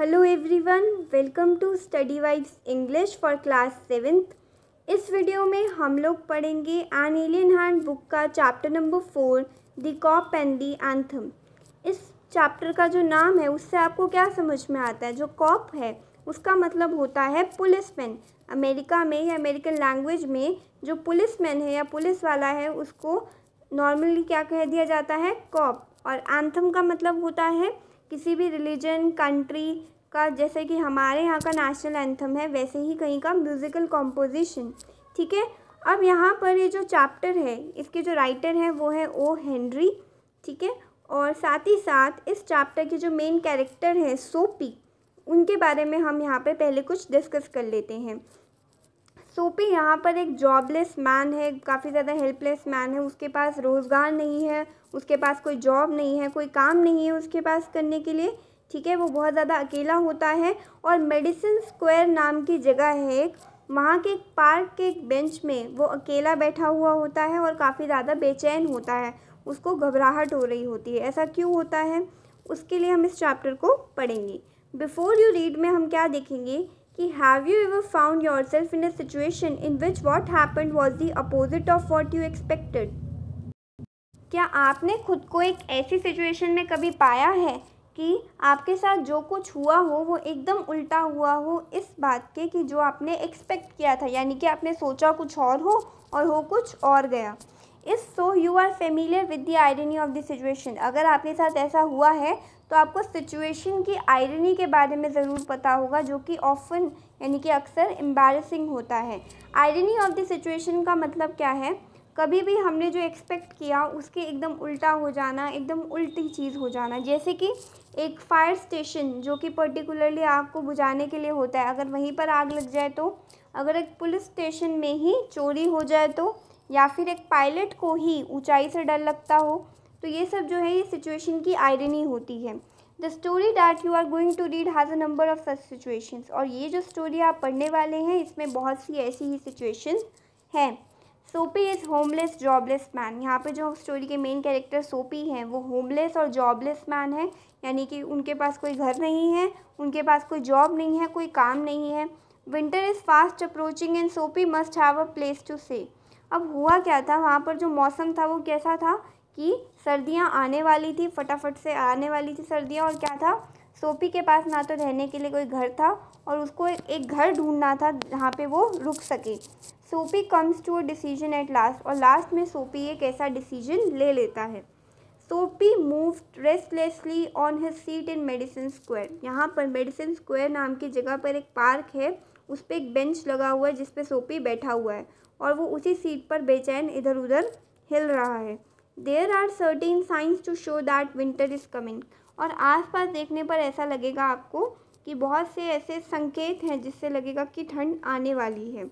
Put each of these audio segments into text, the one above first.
hello everyone welcome to study vibes English for class seventh इस video में हम लोग पढ़ेंगे एन एलियन हैंड बुक का chapter number four the cop and the anthem इस chapter का जो नाम है उससे आपको क्या समझ में आता है जो कॉप है उसका मतलब होता है पुलिसमैन अमेरिका में या अमेरिकन लैंग्वेज में जो मैन है या पुलिस वाला है उसको नॉर्मली क्या कह दिया जाता है कॉप और एंथम का मतलब होता है किसी भी रिलीजन कंट्री का जैसे कि हमारे यहाँ का नेशनल एंथम है वैसे ही कहीं का म्यूज़िकल कॉम्पोजिशन ठीक है अब यहाँ पर ये जो चैप्टर है इसके जो राइटर हैं वो है ओ हेनरी ठीक है और साथ ही साथ इस चैप्टर के जो मेन कैरेक्टर हैं सोपी उनके बारे में हम यहाँ पे पहले कुछ डिस्कस कर लेते हैं सोपी यहाँ पर एक जॉबलेस मैन है काफ़ी ज़्यादा हेल्पलेस मैन है उसके पास रोज़गार नहीं है उसके पास कोई जॉब नहीं है कोई काम नहीं है उसके पास करने के लिए ठीक है वो बहुत ज़्यादा अकेला होता है और मेडिसिन स्क्वायर नाम की जगह है एक वहाँ के एक पार्क के एक बेंच में वो अकेला बैठा हुआ होता है और काफ़ी ज़्यादा बेचैन होता है उसको घबराहट हो रही होती है ऐसा क्यों होता है उसके लिए हम इस चैप्टर को पढ़ेंगे बिफोर यू रीड में हम क्या देखेंगे कि have you ever found yourself in a situation in which what happen was the opposite of what you expected क्या आपने खुद को एक ऐसी सिचुएशन में कभी पाया है कि आपके साथ जो कुछ हुआ हो वो एकदम उल्टा हुआ हो इस बात के कि जो आपने एक्सपेक्ट किया था यानी कि आपने सोचा कुछ और हो और हो कुछ और गया इस so you are familiar with the irony of the situation अगर आपके साथ ऐसा हुआ है तो आपको सिचुएशन की आयरनी के बारे में ज़रूर पता होगा जो कि ऑफन यानी कि अक्सर एम्बेसिंग होता है आयरनी ऑफ द सिचुएशन का मतलब क्या है कभी भी हमने जो एक्सपेक्ट किया उसके एकदम उल्टा हो जाना एकदम उल्टी चीज़ हो जाना जैसे कि एक फायर स्टेशन जो कि पर्टिकुलरली आग को बुझाने के लिए होता है अगर वहीं पर आग लग जाए तो अगर एक पुलिस स्टेशन में ही चोरी हो जाए तो या फिर एक पायलट को ही ऊंचाई से डर लगता हो तो ये सब जो है ये सिचुएशन की आयरनी होती है the story that you are going to read has a number of such situations और ये जो स्टोरी आप पढ़ने वाले हैं इसमें बहुत सी ऐसी ही सिचुएशन हैं सोपी इज़ होमलेस जॉबलेस मैन यहाँ पे जो स्टोरी के मेन कैरेक्टर सोपी हैं वो होमलेस और जॉबलेस मैन है यानी कि उनके पास कोई घर नहीं है उनके पास कोई जॉब नहीं है कोई काम नहीं है winter is fast approaching and Soapy must have a place to stay अब हुआ क्या था वहाँ पर जो मौसम था वो कैसा था कि सर्दियाँ आने वाली थी फटाफट से आने वाली थी सर्दियाँ और क्या था सोपी के पास ना तो रहने के लिए कोई घर था और उसको एक घर ढूंढना था जहाँ पे वो रुक सके Soapy comes to a decision at last और लास्ट में सोपी एक ऐसा डिसीजन ले लेता है Soapy move restlessly on his seat in Madison Square यहाँ पर मेडिसिन स्क्वायर नाम की जगह पर एक पार्क है उस पर एक बेंच लगा हुआ है जिस सोपी बैठा हुआ है और वो उसी सीट पर बेचैन इधर उधर हिल रहा है there are certain signs to show that winter is coming और आसपास देखने पर ऐसा लगेगा आपको कि बहुत से ऐसे संकेत हैं जिससे लगेगा कि ठंड आने वाली है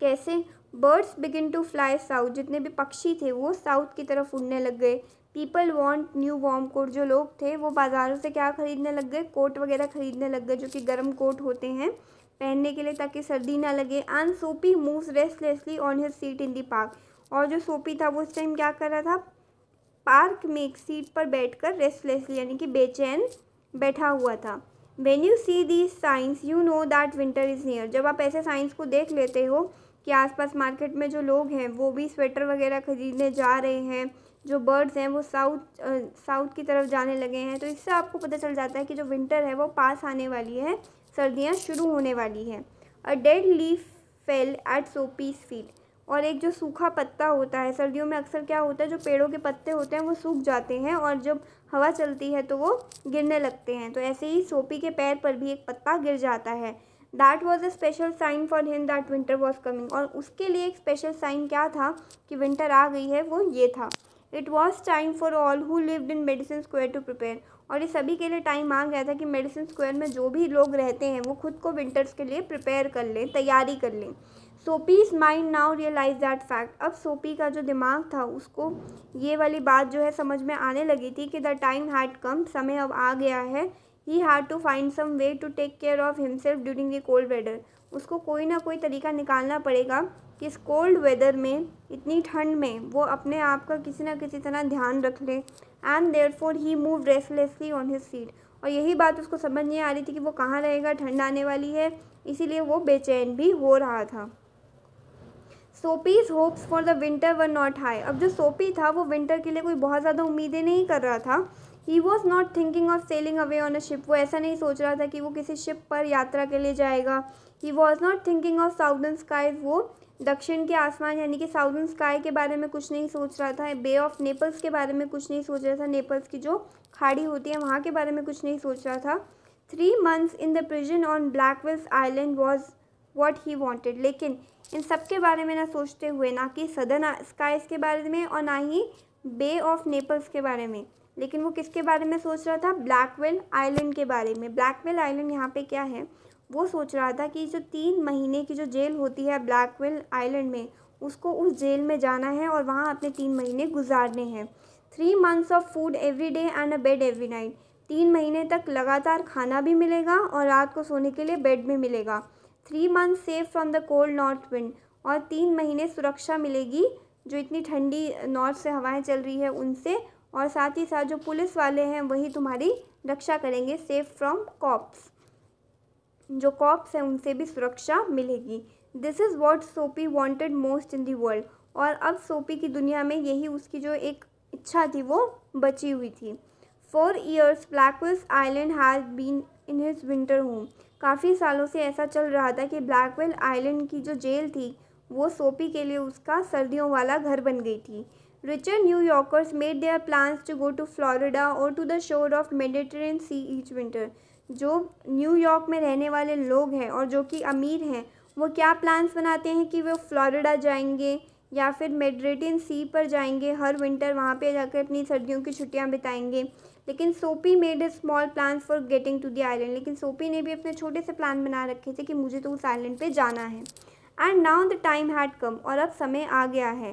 कैसे birds begin to fly south जितने भी पक्षी थे वो साउथ की तरफ उड़ने लग गए people want new warm coat जो लोग थे वो बाज़ारों से क्या खरीदने लग गए कोट वगैरह खरीदने लग गए जो कि गर्म कोट होते हैं पहनने के लिए ताकि सर्दी ना लगे and Soapy move restlessly on his seat in the park और जो सोपी था वो उस टाइम क्या कर रहा था पार्क में एक सीट पर बैठकर रेस्टलेस यानी कि बेचैन बैठा हुआ था when you see the signs you know that winter is near जब आप ऐसे साइंस को देख लेते हो कि आसपास मार्केट में जो लोग हैं वो भी स्वेटर वगैरह खरीदने जा रहे हैं जो बर्ड्स हैं वो साउथ साउथ की तरफ जाने लगे हैं तो इससे आपको पता चल जाता है कि जो विंटर है वो पास आने वाली है सर्दियाँ शुरू होने वाली हैं a dead leaf fell at Soapy's feet और एक जो सूखा पत्ता होता है सर्दियों में अक्सर क्या होता है जो पेड़ों के पत्ते होते हैं वो सूख जाते हैं और जब हवा चलती है तो वो गिरने लगते हैं तो ऐसे ही सोपी के पैर पर भी एक पत्ता गिर जाता है that was a special sign for him that winter was coming और उसके लिए एक स्पेशल साइन क्या था कि विंटर आ गई है वो ये था it was time for all who lived in Madison Square to prepare और ये सभी के लिए टाइम आ गया था कि मेडिसिन स्क्वायर में जो भी लोग रहते हैं वो खुद को विंटर्स के लिए प्रिपेयर कर लें तैयारी कर लें Soapy's mind now realize that fact अब सोपी का जो दिमाग था उसको ये वाली बात जो है समझ में आने लगी थी कि द टाइम हैड कम समय अब आ गया है he had to find some way to take care of himself during the cold weather उसको कोई ना कोई तरीका निकालना पड़ेगा कि इस कोल्ड वेदर में इतनी ठंड में वो अपने आप का किसी ना किसी तरह ध्यान रख ले and therefore he move restlessly on his seat और यही बात उसको समझ नहीं आ रही थी कि वो कहाँ रहेगा ठंड आने वाली है इसीलिए वो बेचैन भी हो रहा था Soapy's hopes for the winter were not high अब जो सोपी था वो विंटर के लिए कोई बहुत ज़्यादा उम्मीदें नहीं कर रहा था he was not thinking of sailing away on a ship वो ऐसा नहीं सोच रहा था कि वो किसी शिप पर यात्रा के लिए जाएगा he was not thinking of southern skies वो दक्षिण के आसमान यानी कि साउदर्न स्काई के बारे में कुछ नहीं सोच रहा था बे ऑफ नेपल्स के बारे में कुछ नहीं सोच रहा था नेपल्स की जो खाड़ी होती है वहाँ के बारे में कुछ नहीं सोच रहा था three months in the prison on Blackwell's Island was what he wanted लेकिन इन सब के बारे में ना सोचते हुए ना कि सदर्न स्काइज के बारे में और ना ही बे ऑफ नेपल्स के बारे में लेकिन वो किसके बारे में सोच रहा था ब्लैकवेल आइलैंड के बारे में ब्लैकवेल आइलैंड यहाँ पे क्या है वो सोच रहा था कि जो तीन महीने की जो जेल होती है ब्लैकवेल आइलैंड में उसको उस जेल में जाना है और वहाँ अपने तीन महीने गुजारने हैं three months of food every day and a bed every night तीन महीने तक लगातार खाना भी मिलेगा और रात को सोने के लिए बेड भी मिलेगा three month safe from the cold north wind और तीन महीने सुरक्षा मिलेगी जो इतनी ठंडी नॉर्थ से हवाएं चल रही है उनसे और साथ ही साथ जो पुलिस वाले हैं वही तुम्हारी रक्षा करेंगे सेफ फ्रॉम कॉप्स जो कॉप्स हैं उनसे भी सुरक्षा मिलेगी this is what Soapy wanted most in the world और अब सोपी की दुनिया में यही उसकी जो एक इच्छा थी वो बची हुई थी for years Blackwell's island has been in his winter home काफ़ी सालों से ऐसा चल रहा था कि ब्लैकवेल आइलैंड की जो जेल थी वो सोपी के लिए उसका सर्दियों वाला घर बन गई थी richer New Yorkers made their plans to go to Florida और to the shore of Mediterranean sea each winter जो न्यूयॉर्क में रहने वाले लोग हैं और जो कि अमीर हैं वो क्या प्लान्स बनाते हैं कि वो फ्लोरिडा जाएंगे या फिर मेडरेटिन सी पर जाएंगे हर विंटर वहाँ पे जाकर अपनी सर्दियों की छुट्टियाँ बिताएंगे लेकिन Soapy made a small plan for getting to the island लेकिन सोपी ने भी अपने छोटे से प्लान बना रखे थे कि मुझे तो उस आइलैंड पे जाना है and now the time had come और अब समय आ गया है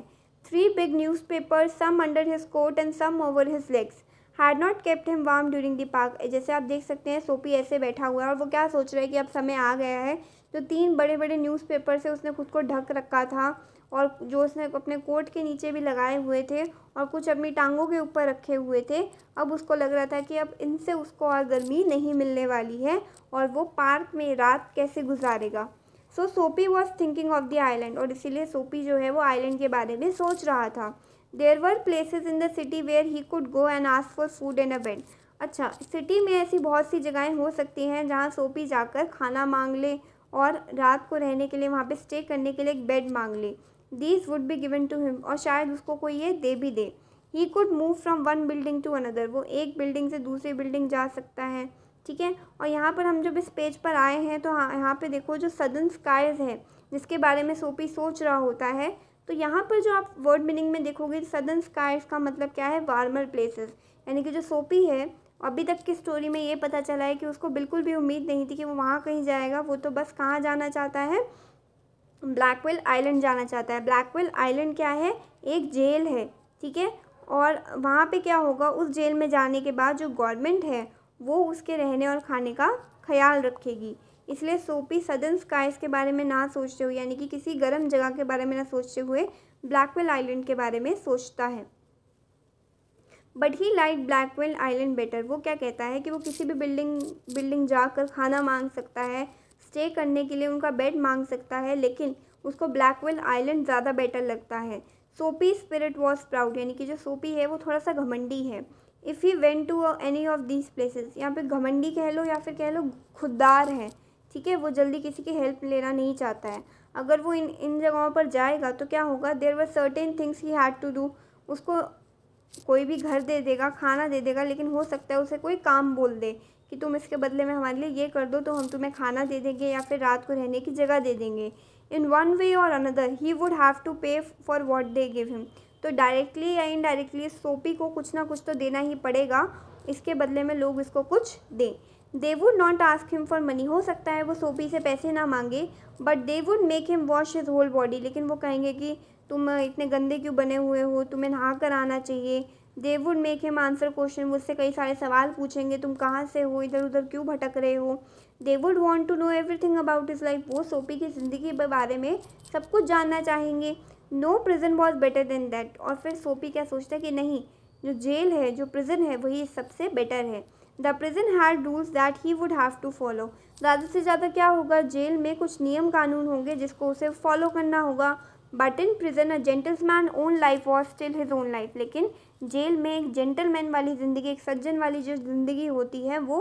three big newspaper some under his coat and some over his legs had not kept him warm during the park जैसे आप देख सकते हैं सोपी ऐसे बैठा हुआ है और वो क्या सोच रहा है कि अब समय आ गया है तो तीन बड़े बड़े न्यूज़पेपर से उसने खुद को ढक रखा था और जो उसने अपने कोट के नीचे भी लगाए हुए थे और कुछ अपनी टांगों के ऊपर रखे हुए थे अब उसको लग रहा था कि अब इनसे उसको और गर्मी नहीं मिलने वाली है और वो पार्क में रात कैसे गुजारेगा so Soapy was thinking of the island और इसीलिए सोपी जो है वो आइलैंड के बारे में सोच रहा था there were places in the city where he could go and ask for food and a bed अच्छा सिटी में ऐसी बहुत सी जगहें हो सकती हैं जहाँ सोपी जाकर खाना मांग ले और रात को रहने के लिए वहाँ पे स्टे करने के लिए एक बेड मांग ले these would be given to him और शायद उसको कोई ये दे भी दे he could move from one building to another वो एक बिल्डिंग से दूसरी बिल्डिंग जा सकता है ठीक है और यहाँ पर हम जब इस पेज पर आए हैं तो हाँ यहाँ पर देखो जो सदन स्काइज है जिसके बारे में सोपी सोच रहा होता है तो यहाँ पर जो आप वर्ड मीनिंग में देखोगे सदन स्काइज का मतलब क्या है वार्मर प्लेसेस यानी कि जो सोपी है अभी तक की स्टोरी में ये पता चला है कि उसको बिल्कुल भी उम्मीद नहीं थी कि वो वहाँ कहीं जाएगा वो तो बस कहाँ जाना चाहता है ब्लैकवेल आइलैंड जाना चाहता है ब्लैकवेल आइलैंड क्या है एक जेल है ठीक है और वहाँ पे क्या होगा उस जेल में जाने के बाद जो गवर्नमेंट है वो उसके रहने और खाने का ख्याल रखेगी इसलिए सोपी सदर्न स्काइज के बारे में ना सोचते हुए यानी कि किसी गर्म जगह के बारे में ना सोचते हुए ब्लैकवेल आइलैंड के बारे में सोचता है but he liked Blackwell Island better वो क्या कहता है कि वो किसी भी बिल्डिंग बिल्डिंग जाकर खाना मांग सकता है स्टे करने के लिए उनका बेड मांग सकता है लेकिन उसको ब्लैकवेल आइलैंड ज़्यादा बेटर लगता है सोपी स्पिरिट वॉज प्राउड यानी कि जो सोपी है वो थोड़ा सा घमंडी है if he went to any of these places यहाँ पे घमंडी कह लो या फिर कह लो खुददार है ठीक है वो जल्दी किसी की हेल्प लेना नहीं चाहता है अगर वो इन इन जगहों पर जाएगा तो क्या होगा there were certain things he had to do उसको कोई भी घर दे देगा खाना दे देगा लेकिन हो सकता है उसे कोई काम बोल दे कि तुम इसके बदले में हमारे लिए ये कर दो तो हम तुम्हें खाना दे देंगे या फिर रात को रहने की जगह दे देंगे इन वन वे और another he would have to pay for what they give him तो डायरेक्टली या इनडायरेक्टली सोपी को कुछ ना कुछ तो देना ही पड़ेगा इसके बदले में लोग इसको कुछ दें they would not ask him for money हो सकता है वो सोपी से पैसे ना मांगे but they would make him wash his whole body लेकिन वो कहेंगे कि तुम इतने गंदे क्यों बने हुए हो तुम्हें नहा कर आना चाहिए they would make him answer question मुझसे कई सारे सवाल पूछेंगे तुम कहाँ से हो इधर उधर क्यों भटक रहे हो they would want to know everything about his life वो सोपी की ज़िंदगी के बारे में सब कुछ जानना चाहेंगे no prison was better than that और फिर सोपी क्या सोचता है कि नहीं जो जेल है जो प्रिजन है वही सबसे बेटर है the prison had rules that he would have to follow ज़्यादा से ज़्यादा क्या होगा जेल में कुछ नियम कानून होंगे जिसको उसे फॉलो करना होगा but in prison a man own life और स्टिल हिज ओन लाइफ लेकिन जेल में एक जेंटलमैन वाली ज़िंदगी एक सज्जन वाली जो ज़िंदगी होती है वो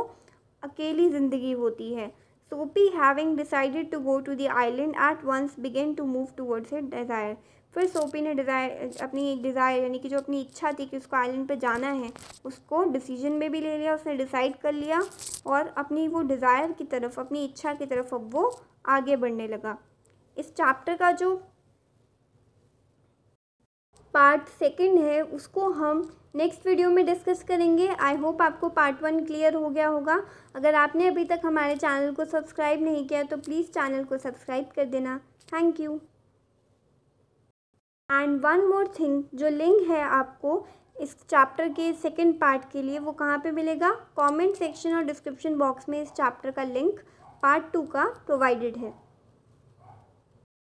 अकेली ज़िंदगी होती है Soapy having decided to go to the island at once began to move towards his desire फिर सोपी ने डिज़ायर अपनी डिज़ायर यानी कि जो अपनी इच्छा थी कि उसको आइलैंड पे जाना है उसको डिसीजन में भी ले लिया उसने डिसाइड कर लिया और अपनी वो डिज़ायर की तरफ अपनी इच्छा की तरफ अब वो आगे बढ़ने लगा इस चैप्टर का जो पार्ट सेकंड है उसको हम नेक्स्ट वीडियो में डिस्कस करेंगे आई होप आपको पार्ट वन क्लियर हो गया होगा अगर आपने अभी तक हमारे चैनल को सब्सक्राइब नहीं किया तो प्लीज़ चैनल को सब्सक्राइब कर देना thank you and one more thing जो लिंक है आपको इस चैप्टर के सेकेंड पार्ट के लिए वो कहाँ पे मिलेगा कमेंट सेक्शन और डिस्क्रिप्शन बॉक्स में इस चैप्टर का लिंक पार्ट टू का प्रोवाइडेड है